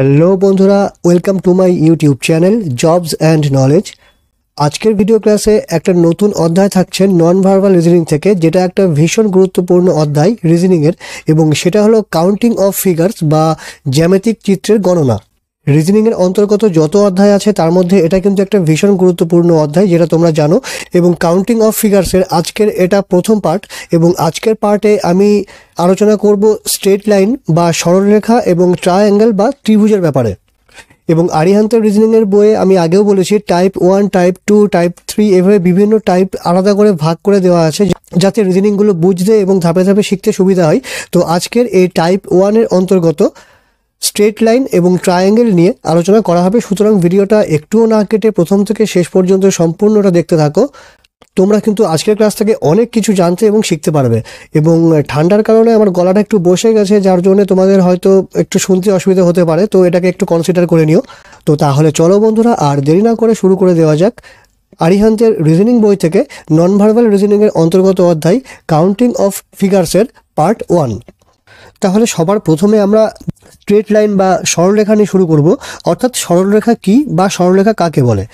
Hello বন্ধুরা welcome to my YouTube channel jobs and knowledge আজকের video ক্লাসে একটা নতুন অধ্যায় থাকছে নন ভার্বাল রিজনিং থেকে যেটা একটা ভীষণ গুরুত্বপূর্ণ অধ্যায় রিজনিংয়ের এবং সেটা হলো কাউন্টিং অফ ফিগার্স বা জ্যামিতিক চিত্রের গণনা রিজনিংয়ের অন্তর্গত যত অধ্যায় আছে তার মধ্যে এটা কিন্তু একটা ভীষণ গুরুত্বপূর্ণ অধ্যায় যেটা তোমরা জানো এবং কাউন্টিং অফ ফিগার্সের আজকের এটা প্রথম পার্ট এবং আজকের পার্টে আমি আলোচনা করব স্ট্রেট লাইন বা সরলরেখা এবং ট্রায়াঙ্গেল বা ত্রিভুজের ব্যাপারে এবং আরিহান্তের রিজনিংয়ের বইয়ে আমি আগেও বলেছি type one type two type three এভাবে বিভিন্ন টাইপ আলাদা করে ভাগ করে দেওয়া আছে যাতে রিজনিংগুলো বুঝতে এবং ধাপে ধাপে শিখতে সুবিধা হয় তো আজকের এই টাইপ ওয়ানের অন্তর্গত স্ট্রেট লাইন এবং ট্রায়াঙ্গেল নিয়ে আলোচনা করা হবে সুতরাং ভিডিওটা একটুও না কেটে প্রথম থেকে শেষ পর্যন্ত সম্পূর্ণটা দেখতে থাকো তোমরা কিন্তু আজকের ক্লাস থেকে অনেক কিছু জানতে এবং শিখতে পারবে এবং ঠান্ডার কারণে আমার গলাটা একটু বসে গেছে যার জন্য তোমাদের হয়তো একটু শুনতে অসুবিধা হতে পারে তো এটাকে একটু কনসিডার করে নিও তো তাহলে চলো বন্ধুরা আর দেরি না করে শুরু করে দেওয়া যাক আরিহান্তের রিজনিং বই থেকে নন ভার্বাল রিজনিংয়ের অন্তর্গত অধ্যায় কাউন্টিং অফ ফিগার্সের পার্ট ওয়ান তাহলে সবার প্রথমে আমরা স্ট্রেট লাইন বা সরলরেখা নিয়ে শুরু করব অর্থাৎ সরলরেখা কি বা সরলরেখা কাকে বলে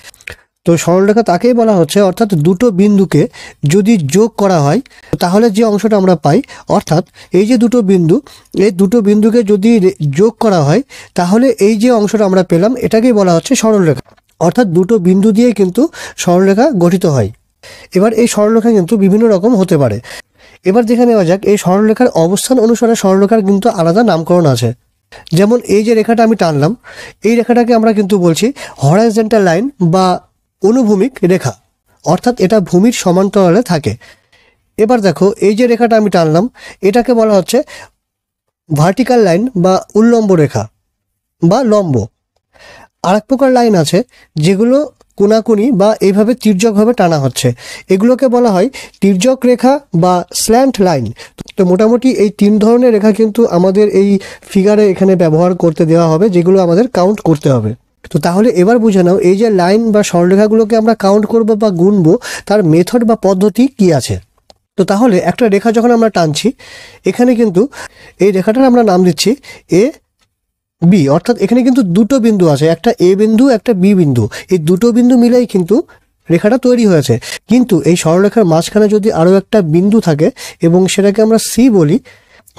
তো সরলরেখা তাকেই বলা হচ্ছে অর্থাৎ দুটো বিন্দুকে যদি যোগ করা হয় তাহলে যে অংশটা আমরা পাই অর্থাৎ এই যে দুটো বিন্দু এই দুটো বিন্দুকে যদি যোগ করা হয় তাহলে এই যে অংশটা আমরা পেলাম এটাকেই বলা হচ্ছে সরলরেখা অর্থাৎ দুটো বিন্দু দিয়ে কিন্তু সরলরেখা গঠিত হয় এবার এই সরলরেখা কিন্তু বিভিন্ন রকম হতে পারে এবার দেখে নেওয়া যাক এই সরলরেখার অবস্থান অনুসারে সরলরেখার কিন্তু আলাদা নামকরণ আছে যেমন এই যে রেখাটা আমি টানলাম এই রেখাটাকে আমরা কিন্তু বলছি হরাইজেন্টাল লাইন বা অনুভূমিক রেখা অর্থাৎ এটা ভূমির সমান্তরালে থাকে এবার দেখো এই যে রেখাটা আমি টানলাম এটাকে বলা হচ্ছে ভার্টিক্যাল লাইন বা উল্লম্ব রেখা বা লম্ব আর এক প্রকার লাইন আছে যেগুলো কোনাকুনি বা এইভাবে তির্যকভাবে টানা হচ্ছে এগুলোকে বলা হয় তির্যক রেখা বা স্ল্যান্ট লাইন তো মোটামুটি এই তিন ধরনের রেখা কিন্তু আমাদের এই ফিগারে এখানে ব্যবহার করতে দেওয়া হবে যেগুলো আমাদের কাউন্ট করতে হবে তো তাহলে এবার বুঝে নাও এই যে লাইন বা সরলরেখাগুলোকে আমরা কাউন্ট করব বা গুনবো তার মেথড বা পদ্ধতি কি আছে তো তাহলে একটা রেখা যখন আমরা টানছি এখানে কিন্তু এই রেখাটার আমরা নাম দিচ্ছি এ বি অর্থাৎ এখানে কিন্তু দুটো বিন্দু আছে একটা এ বিন্দু একটা বি বিন্দু এই দুটো বিন্দু মিলেই কিন্তু রেখাটা তৈরি হয়েছে কিন্তু এই সরলরেখার মাঝখানে যদি আরও একটা বিন্দু থাকে এবং সেটাকে আমরা সি বলি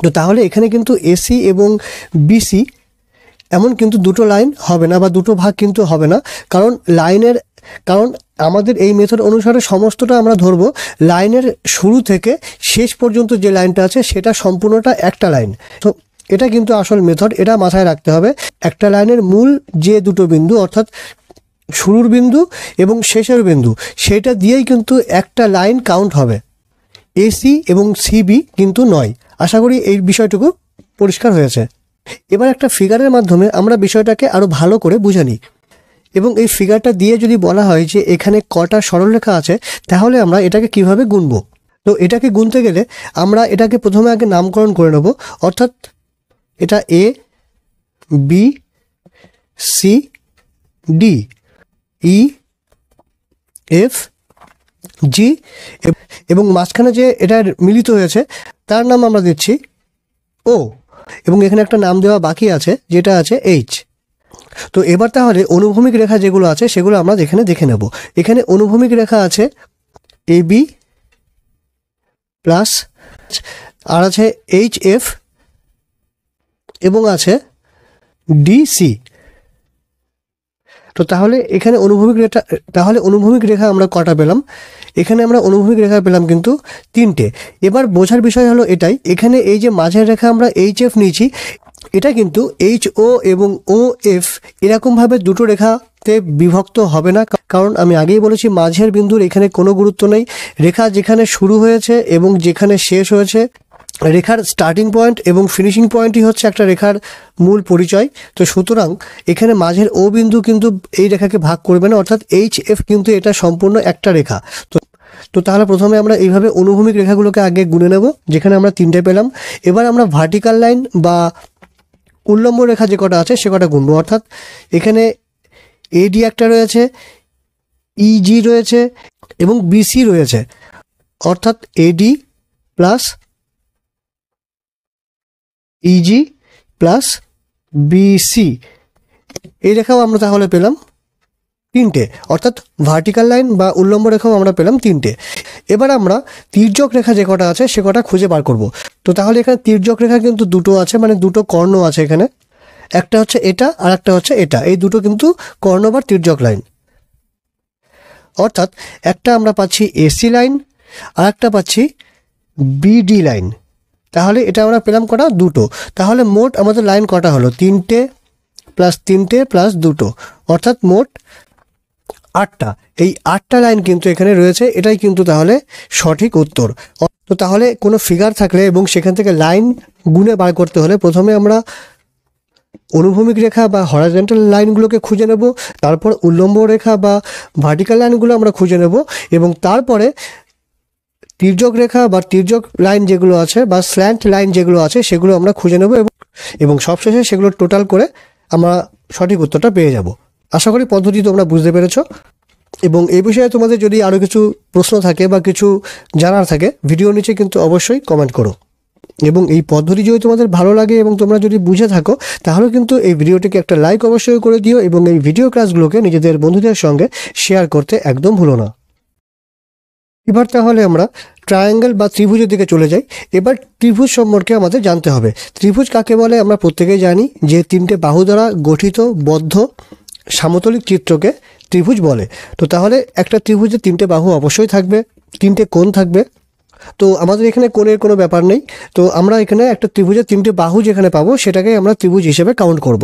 তো তাহলে এখানে কিন্তু এসি এবং বিসি এমন কিন্তু দুটো লাইন হবে না বা দুটো ভাগ কিন্তু হবে না কারণ লাইনের কারণ আমাদের এই মেথড অনুসারে সমস্তটা আমরা ধরব লাইনের শুরু থেকে শেষ পর্যন্ত যে লাইনটা আছে সেটা সম্পূর্ণটা একটা লাইন তো এটা কিন্তু আসল মেথড এটা মাথায় রাখতে হবে একটা লাইনের মূল যে দুটো বিন্দু অর্থাৎ শুরুর বিন্দু এবং শেষের বিন্দু সেটা দিয়েই কিন্তু একটা লাইন কাউন্ট হবে এসি এবং সিবি কিন্তু নয় আশা করি এই বিষয়টুকু পরিষ্কার হয়েছে এবার একটা ফিগারের মাধ্যমে আমরা বিষয়টাকে আরও ভালো করে বুঝে নিই এবং এই ফিগারটা দিয়ে যদি বলা হয় যে এখানে কটা সরলরেখা আছে তাহলে আমরা এটাকে কিভাবে গুনব তো এটাকে গুনতে গেলে আমরা এটাকে প্রথমে আগে নামকরণ করে নেব অর্থাৎ এটা A B C D E F G এবং মাঝখানে যে এটার মিলিত হয়েছে তার নাম আমরা দিচ্ছি ও এবং এখানে একটা নাম দেওয়া বাকি আছে যেটা আছে এইচ তো এবার তাহলে অনুভূমিক রেখা যেগুলো আছে সেগুলো আমরা এখানে দেখে নেব এখানে অনুভূমিক রেখা আছে এ বি প্লাস আর আছে এইচ এফ এবং আছে ডিসি তো তাহলে এখানে অনুভূমিক রেখা তাহলে অনুভূমিক রেখা আমরা কটা পেলাম এখানে আমরা অনুভূমিক রেখা পেলাম কিন্তু তিনটে এবার বোঝার বিষয় হলো এটাই এখানে এই যে মাঝের রেখা আমরা এইচ এফ নিয়েছি এটা কিন্তু এইচ ও এবং ও এফ এরকমভাবে দুটো রেখাতে বিভক্ত হবে না কারণ আমি আগেই বলেছি মাঝের বিন্দুর এখানে কোনো গুরুত্ব নেই রেখা যেখানে শুরু হয়েছে এবং যেখানে শেষ হয়েছে রেখার স্টার্টিং পয়েন্ট এবং ফিনিশিং পয়েন্টই হচ্ছে একটা রেখার মূল পরিচয় তো সুতরাং এখানে মাঝের ও বিন্দু কিন্তু এই রেখাকে ভাগ করবে না অর্থাৎ এইচ এফ কিন্তু এটা সম্পূর্ণ একটা রেখা তো তো তাহলে প্রথমে আমরা এইভাবে অনুভূমিক রেখাগুলোকে আগে গুনে নেব যেখানে আমরা তিনটে পেলাম এবার আমরা ভার্টিক্যাল লাইন বা উল্লম্ব রেখা যে কটা আছে সে কটা গুনবো অর্থাৎ এখানে এডি একটা রয়েছে ইজি e রয়েছে এবং বিসি রয়েছে অর্থাৎ AD plus EG plus BC এই রেখাও আমরা তাহলে পেলাম তিনটে অর্থাৎ ভার্টিক্যাল লাইন বা উল্লম্ব রেখাও আমরা পেলাম তিনটে এবার আমরা তীর্যক রেখা যে কটা আছে সে কটা খুঁজে বার করব তো তাহলে এখানে তীর্যক রেখা কিন্তু দুটো আছে মানে দুটো কর্ণ আছে এখানে একটা হচ্ছে এটা আর একটা হচ্ছে এটা এই দুটো কিন্তু কর্ণ বা তীর্যক লাইন অর্থাৎ একটা আমরা পাচ্ছি এসি লাইন আর একটা পাচ্ছি বিডি লাইন তাহলে এটা আমরা পেলাম কটা দুটো তাহলে মোট আমাদের লাইন কটা হলো তিনটে প্লাস তিনটে প্লাস দুটো অর্থাৎ মোট আটটা এই আটটা লাইন কিন্তু এখানে রয়েছে এটাই কিন্তু তাহলে সঠিক উত্তর তো তাহলে কোনো ফিগার থাকলে এবং সেখান থেকে লাইন গুণে বার করতে হলে প্রথমে আমরা অনুভূমিক রেখা বা হরাজেন্টাল লাইনগুলোকে খুঁজে নেব তারপর উল্লম্ব রেখা বা ভার্টিক্যাল লাইনগুলো আমরা খুঁজে নেব এবং তারপরে তির্যক রেখা বা তির্যক লাইন যেগুলো আছে বা স্ল্যান্ট লাইন যেগুলো আছে সেগুলো আমরা খুঁজে নেব এবং এবং সবশেষে সেগুলো টোটাল করে আমরা সঠিক উত্তরটা পেয়ে যাব আশা করি পদ্ধতি তোমরা বুঝতে পেরেছ এবং এই বিষয়ে তোমাদের যদি আরও কিছু প্রশ্ন থাকে বা কিছু জানার থাকে ভিডিও নিচে কিন্তু অবশ্যই কমেন্ট করো এবং এই পদ্ধতি যদি তোমাদের ভালো লাগে এবং তোমরা যদি বুঝে থাকো তাহলে কিন্তু এই ভিডিওটিকে একটা লাইক অবশ্যই করে দিও এবং এই ভিডিও ক্লাসগুলোকে নিজেদের বন্ধুদের সঙ্গে শেয়ার করতে একদম ভুলো না এবার তাহলে আমরা ট্রায়াঙ্গেল বা ত্রিভুজের দিকে চলে যাই এবার ত্রিভুজ সম্পর্কে আমাদের জানতে হবে ত্রিভুজ কাকে বলে আমরা প্রত্যেকেই জানি যে তিনটে বাহু দ্বারা গঠিত বদ্ধ সামতলিক চিত্রকে ত্রিভুজ বলে তো তাহলে একটা ত্রিভুজে তিনটে বাহু অবশ্যই থাকবে তিনটে কোণ থাকবে তো আমাদের এখানে কোণের কোনো ব্যাপার নেই তো আমরা এখানে একটা ত্রিভুজের তিনটে বাহু যেখানে পাবো সেটাকে আমরা ত্রিভুজ হিসেবে কাউন্ট করব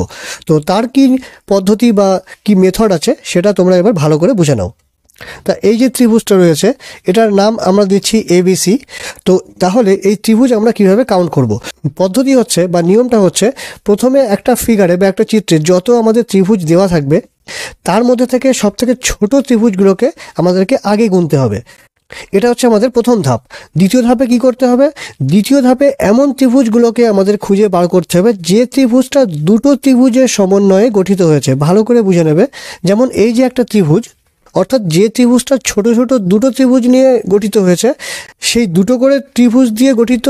তো তার কি পদ্ধতি বা কি মেথড আছে সেটা তোমরা এবার ভালো করে বুঝে নাও তা এই যে ত্রিভুজটা রয়েছে এটার নাম আমরা দিচ্ছি এবিসি তো তাহলে এই ত্রিভুজ আমরা কিভাবে কাউন্ট করব। পদ্ধতি হচ্ছে বা নিয়মটা হচ্ছে প্রথমে একটা ফিগারে বা একটা চিত্রে যত আমাদের ত্রিভুজ দেওয়া থাকবে তার মধ্যে থেকে সব থেকে ছোটো ত্রিভুজগুলোকে আমাদেরকে আগে গুনতে হবে এটা হচ্ছে আমাদের প্রথম ধাপ দ্বিতীয় ধাপে কি করতে হবে দ্বিতীয় ধাপে এমন ত্রিভুজগুলোকে আমাদের খুঁজে বার করতে হবে যে ত্রিভুজটা দুটো ত্রিভুজের সমন্বয়ে গঠিত হয়েছে ভালো করে বুঝে নেবে যেমন এই যে একটা ত্রিভুজ অর্থাৎ যে ত্রিভুজটা ছোট ছোট দুটো ত্রিভুজ নিয়ে গঠিত হয়েছে সেই দুটো করে ত্রিভুজ দিয়ে গঠিত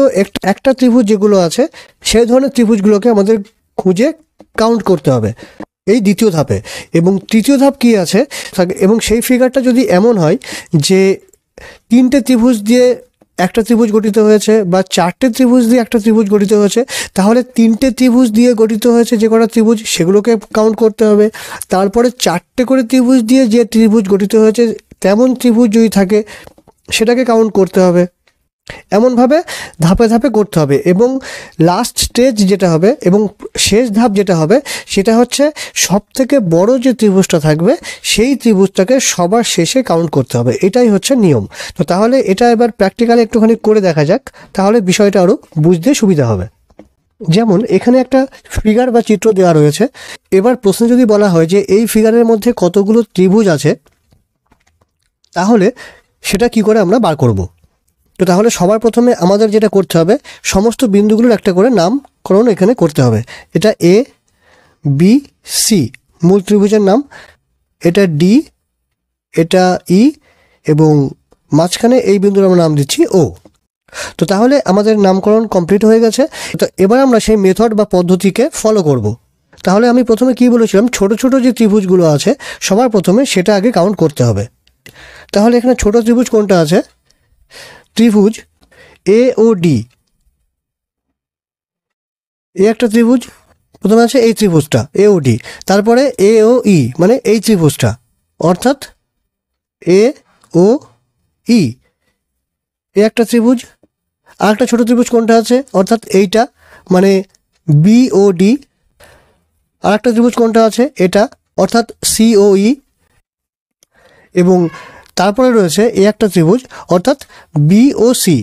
একটা ত্রিভুজ যেগুলো আছে সেই ধরনের ত্রিভুজগুলোকে আমাদের খুঁজে কাউন্ট করতে হবে এই দ্বিতীয় ধাপে এবং তৃতীয় ধাপ কি আছে এবং সেই ফিগারটা যদি এমন হয় যে তিনটে ত্রিভুজ দিয়ে একটা ত্রিভুজ গঠিত হয়েছে বা চারটে ত্রিভুজ দিয়ে একটা ত্রিভুজ গঠিত হয়েছে তাহলে তিনটে ত্রিভুজ দিয়ে গঠিত হয়েছে যে কটা ত্রিভুজ সেগুলোকে কাউন্ট করতে হবে তারপরে চারটে করে ত্রিভুজ দিয়ে যে ত্রিভুজ গঠিত হয়েছে তেমন ত্রিভুজ যদি থাকে সেটাকে কাউন্ট করতে হবে এমনভাবে ধাপে ধাপে করতে হবে এবং লাস্ট স্টেজ যেটা হবে এবং শেষ ধাপ যেটা হবে সেটা হচ্ছে সব থেকে বড় যে ত্রিভুজটা থাকবে সেই ত্রিভুজটাকে সবার শেষে কাউন্ট করতে হবে এটাই হচ্ছে নিয়ম তো তাহলে এটা এবার প্র্যাকটিক্যালি একটুখানি করে দেখা যাক তাহলে বিষয়টা আরও বুঝতে সুবিধা হবে যেমন এখানে একটা ফিগার বা চিত্র দেওয়া রয়েছে এবার প্রশ্ন যদি বলা হয় যে এই ফিগারের মধ্যে কতগুলো ত্রিভুজ আছে তাহলে সেটা কি করে আমরা বার করবো তো তাহলে সবার প্রথমে আমাদের যেটা করতে হবে সমস্ত বিন্দুগুলোর একটা করে নামকরণ এখানে করতে হবে এটা এ বি সি মূল ত্রিভুজের নাম এটা ডি এটা ই e এবং মাঝখানে এই বিন্দুর আমরা নাম দিচ্ছি ও তো তাহলে আমাদের নামকরণ কমপ্লিট হয়ে গেছে তো এবার আমরা সেই মেথড বা পদ্ধতিকে ফলো করব। তাহলে আমি প্রথমে কি বলেছিলাম ছোট ছোট যে ত্রিভুজগুলো আছে সবার প্রথমে সেটা আগে কাউন্ট করতে হবে তাহলে এখানে ছোট ত্রিভুজ কোনটা আছে ত্রিভুজ এ ও ডি এ একটা ত্রিভুজ প্রথমে আছে এই ত্রিভুজটা এ ও ডি তারপরে এ ও ই e, মানে এই ত্রিভুজটা অর্থাৎ এ ও ই e। এ একটা ত্রিভুজ আর একটা ছোটো ত্রিভুজ কোনটা আছে অর্থাৎ এইটা মানে বি ও ডি আর একটা ত্রিভুজ কোনটা আছে এটা অর্থাৎ সিওই e। এবং তারপরে রয়েছে এ একটা ত্রিভুজ অর্থাৎ বি ও সি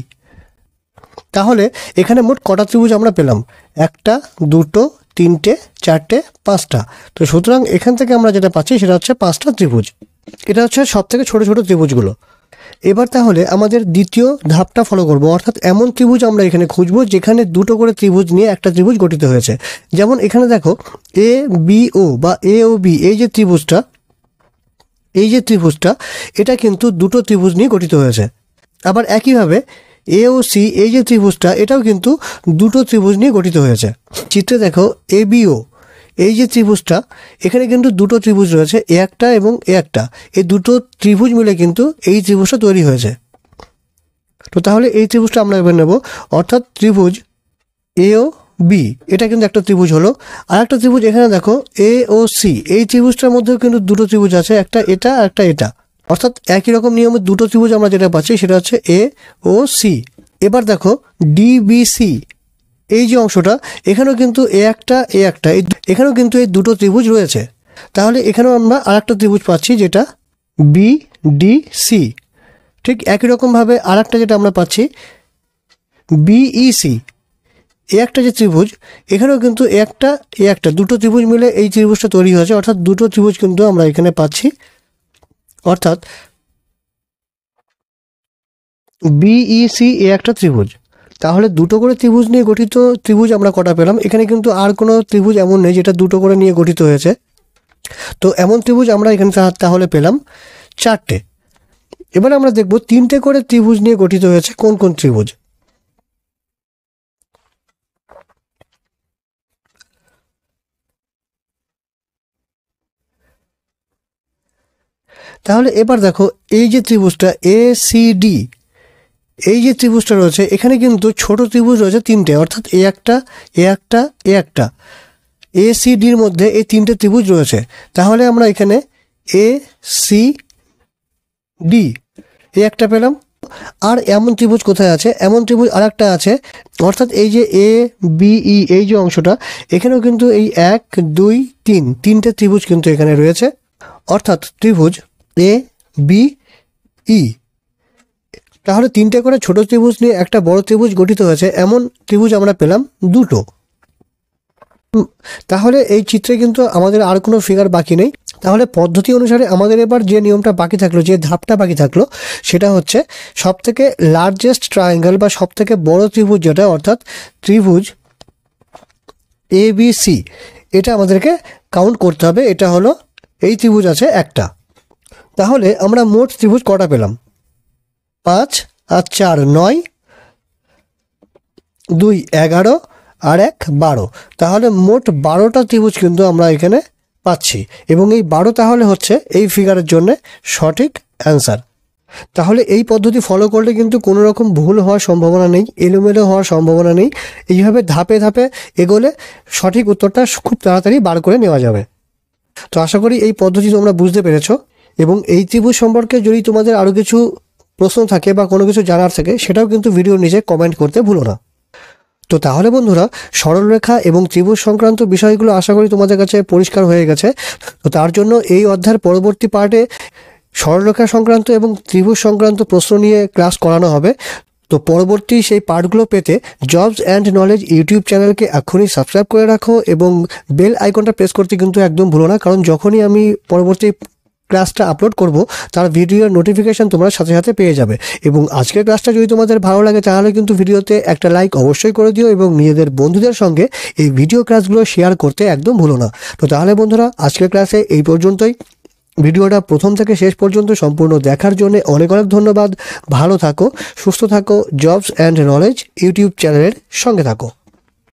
তাহলে এখানে মোট কটা ত্রিভুজ আমরা পেলাম একটা দুটো তিনটে চারটে পাঁচটা তো সুতরাং এখান থেকে আমরা যেটা পাচ্ছি সেটা হচ্ছে পাঁচটা ত্রিভুজ এটা হচ্ছে সব থেকে ছোটো ছোটো ত্রিভুজগুলো এবার তাহলে আমাদের দ্বিতীয় ধাপটা ফলো করব অর্থাৎ এমন ত্রিভুজ আমরা এখানে খুঁজব যেখানে দুটো করে ত্রিভুজ নিয়ে একটা ত্রিভুজ গঠিত হয়েছে যেমন এখানে দেখো এ বি ও বা এ ও বি এই যে ত্রিভুজটা এই যে ত্রিভুজটা এটা কিন্তু দুটো ত্রিভুজ নিয়ে গঠিত হয়েছে আবার একইভাবে এ ও সি এই যে ত্রিভুজটা এটাও কিন্তু দুটো ত্রিভুজ নিয়ে গঠিত হয়েছে চিত্রে দেখো এ বিও এই যে ত্রিভুজটা এখানে কিন্তু দুটো ত্রিভুজ রয়েছে এ একটা এবং এ একটা এই দুটো ত্রিভুজ মিলে কিন্তু এই ত্রিভুজটা তৈরি হয়েছে তো তাহলে এই ত্রিভুজটা আমরা এবার নেব অর্থাৎ ত্রিভুজ এও বি এটা কিন্তু একটা ত্রিভুজ হলো আর একটা ত্রিভুজ এখানে দেখো এ ও সি এই ত্রিভুজটার মধ্যেও কিন্তু দুটো ত্রিভুজ আছে একটা এটা আর একটা এটা অর্থাৎ একই রকম নিয়মে দুটো ত্রিভুজ আমরা যেটা পাচ্ছি সেটা হচ্ছে এ ও সি এবার দেখো ডিবিসি এই যে অংশটা এখানেও কিন্তু এ একটা এ একটা এখানেও কিন্তু এই দুটো ত্রিভুজ রয়েছে তাহলে এখানেও আমরা আর একটা ত্রিভুজ পাচ্ছি যেটা বি ডি সি ঠিক একই রকমভাবে আর একটা যেটা আমরা পাচ্ছি বিইসি এ একটা যে ত্রিভুজ এখানেও কিন্তু একটা এ একটা দুটো ত্রিভুজ মিলে এই ত্রিভুজটা তৈরি হয়েছে অর্থাৎ দুটো ত্রিভুজ কিন্তু আমরা এখানে পাচ্ছি অর্থাৎ বিইসি এ e, একটা ত্রিভুজ তাহলে দুটো করে ত্রিভুজ নিয়ে গঠিত ত্রিভুজ আমরা কটা পেলাম এখানে কিন্তু আর কোনো ত্রিভুজ এমন নেই যেটা দুটো করে নিয়ে গঠিত হয়েছে তো এমন ত্রিভুজ আমরা এখানে তাহলে পেলাম চারটে এবার আমরা দেখব তিনটে করে ত্রিভুজ নিয়ে গঠিত হয়েছে কোন কোন ত্রিভুজ তাহলে এবার দেখো এই যে ত্রিভুজটা এ সি ডি এই যে ত্রিভুজটা রয়েছে এখানে কিন্তু ছোট ত্রিভুজ রয়েছে তিনটে অর্থাৎ এ একটা এ একটা এ একটা এ সি ডির মধ্যে এই তিনটে ত্রিভুজ রয়েছে তাহলে আমরা এখানে এ সি ডি এ একটা পেলাম আর এমন ত্রিভুজ কোথায় আছে এমন ত্রিভুজ আর একটা আছে অর্থাৎ এই যে এ বিই e, এই যে অংশটা এখানেও কিন্তু এই এক দুই তিন তিনটে ত্রিভুজ কিন্তু এখানে রয়েছে অর্থাৎ ত্রিভুজ এ বি ই তাহলে তিনটে করে ছোট ত্রিভুজ নিয়ে একটা বড় ত্রিভুজ গঠিত হয়েছে এমন ত্রিভুজ আমরা পেলাম দুটো তাহলে এই চিত্রে কিন্তু আমাদের আর কোনো ফিগার বাকি নেই তাহলে পদ্ধতি অনুসারে আমাদের এবার যে নিয়মটা বাকি থাকলো যে ধাপটা বাকি থাকলো সেটা হচ্ছে সবথেকে লার্জেস্ট ট্রায়াঙ্গেল বা সবথেকে বড় ত্রিভুজ যেটা অর্থাৎ ত্রিভুজ এ বি সি এটা আমাদেরকে কাউন্ট করতে হবে এটা হলো এই ত্রিভুজ আছে একটা তাহলে আমরা মোট ত্রিভুজ কটা পেলাম পাঁচ আর চার নয় দুই এগারো আর এক বারো তাহলে মোট বারোটা ত্রিভুজ কিন্তু আমরা এখানে পাচ্ছি এবং এই বারো তাহলে হচ্ছে এই ফিগারের জন্য সঠিক অ্যান্সার তাহলে এই পদ্ধতি ফলো করলে কিন্তু কোনো রকম ভুল হওয়ার সম্ভাবনা নেই এলোমেলো হওয়ার সম্ভাবনা নেই এইভাবে ধাপে ধাপে এগোলে সঠিক উত্তরটা খুব তাড়াতাড়ি বার করে নেওয়া যাবে তো আশা করি এই পদ্ধতি তোমরা বুঝতে পেরেছো এবং এই ত্রিভুজ সম্পর্কে যদি তোমাদের আরও কিছু প্রশ্ন থাকে বা কোনো কিছু জানার থাকে সেটাও কিন্তু ভিডিও নিজে কমেন্ট করতে ভুলো না তো তাহলে বন্ধুরা সরলরেখা এবং ত্রিভুজ সংক্রান্ত বিষয়গুলো আশা করি তোমাদের কাছে পরিষ্কার হয়ে গেছে তো তার জন্য এই অধ্যায়ের পরবর্তী পার্টে সরলরেখা সংক্রান্ত এবং ত্রিভুজ সংক্রান্ত প্রশ্ন নিয়ে ক্লাস করানো হবে তো পরবর্তী সেই পার্টগুলো পেতে জবস অ্যান্ড নলেজ ইউটিউব চ্যানেলকে এখনই সাবস্ক্রাইব করে রাখো এবং বেল আইকনটা প্রেস করতে কিন্তু একদম ভুলো না কারণ যখনই আমি পরবর্তী ক্লাসটা আপলোড করব তার ভিডিওর নোটিফিকেশান তোমরা সাথে সাথে পেয়ে যাবে এবং আজকের ক্লাসটা যদি তোমাদের ভালো লাগে তাহলে কিন্তু ভিডিওতে একটা লাইক অবশ্যই করে দিও এবং নিজেদের বন্ধুদের সঙ্গে এই ভিডিও ক্লাসগুলো শেয়ার করতে একদম ভুলো না তো তাহলে বন্ধুরা আজকের ক্লাসে এই পর্যন্তই ভিডিওটা প্রথম থেকে শেষ পর্যন্ত সম্পূর্ণ দেখার জন্য অনেক অনেক ধন্যবাদ ভালো থাকো সুস্থ থাকো জবস অ্যান্ড নলেজ ইউটিউব চ্যানেলের সঙ্গে থাকো